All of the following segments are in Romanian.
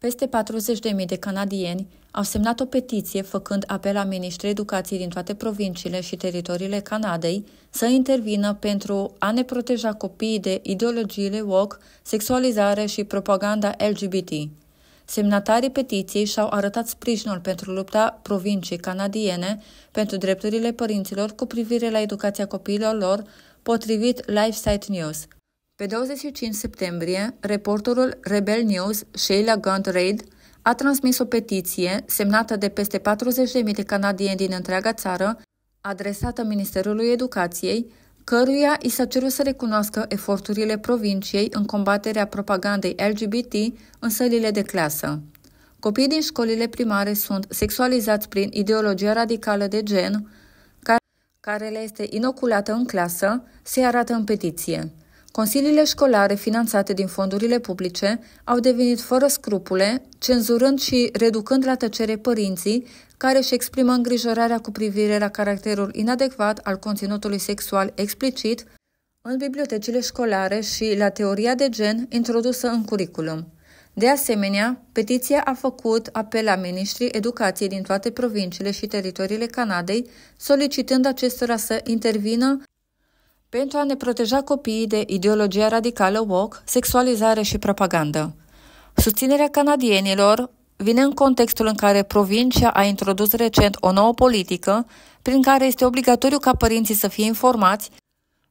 Peste 40.000 de canadieni au semnat o petiție făcând apel la ministrii educației din toate provinciile și teritoriile Canadei să intervină pentru a ne proteja copiii de ideologiile woke, sexualizare și propaganda LGBT. Semnatarii petiției și-au arătat sprijinul pentru lupta provincii canadiene pentru drepturile părinților cu privire la educația copiilor lor, potrivit LifeSite News – pe 25 septembrie, reporterul Rebel News, Sheila Gunt Reid, a transmis o petiție semnată de peste 40.000 de canadieni din întreaga țară, adresată Ministerului Educației, căruia i s-a cerut să recunoască eforturile provinciei în combaterea propagandei LGBT în sălile de clasă. Copiii din școlile primare sunt sexualizați prin ideologia radicală de gen, care le este inoculată în clasă, se arată în petiție. Consiliile școlare finanțate din fondurile publice au devenit fără scrupule, cenzurând și reducând la tăcere părinții care își exprimă îngrijorarea cu privire la caracterul inadecvat al conținutului sexual explicit în bibliotecile școlare și la teoria de gen introdusă în curriculum. De asemenea, petiția a făcut apel la ministrii educației din toate provinciile și teritoriile Canadei, solicitând acestora să intervină pentru a ne proteja copiii de ideologia radicală woke, sexualizare și propagandă. Susținerea canadienilor vine în contextul în care provincia a introdus recent o nouă politică prin care este obligatoriu ca părinții să fie informați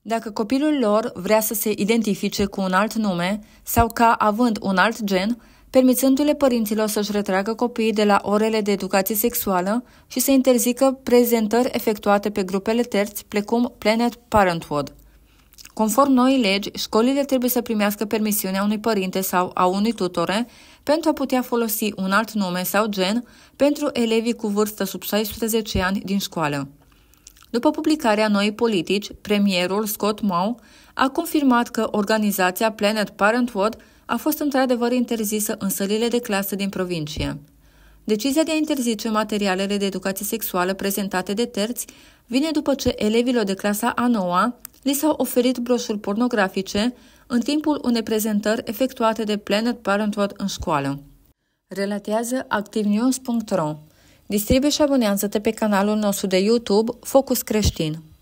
dacă copilul lor vrea să se identifice cu un alt nume sau ca având un alt gen, permițându-le părinților să-și retragă copiii de la orele de educație sexuală și să interzică prezentări efectuate pe grupele terți, precum Planet Parenthood. Conform noii legi, școlile trebuie să primească permisiunea unui părinte sau a unui tutore pentru a putea folosi un alt nume sau gen pentru elevii cu vârstă sub 16 ani din școală. După publicarea noii politici, premierul Scott Mao a confirmat că organizația Planet Parenthood a fost într-adevăr interzisă în sălile de clasă din provincie. Decizia de a interzice materialele de educație sexuală prezentate de terți vine după ce elevilor de clasa a 9 li s-au oferit broșuri pornografice în timpul unei prezentări efectuate de Planet Parenthood în școală. Relatează activenews.ro Distribuie și abonează-te pe canalul nostru de YouTube Focus Creștin.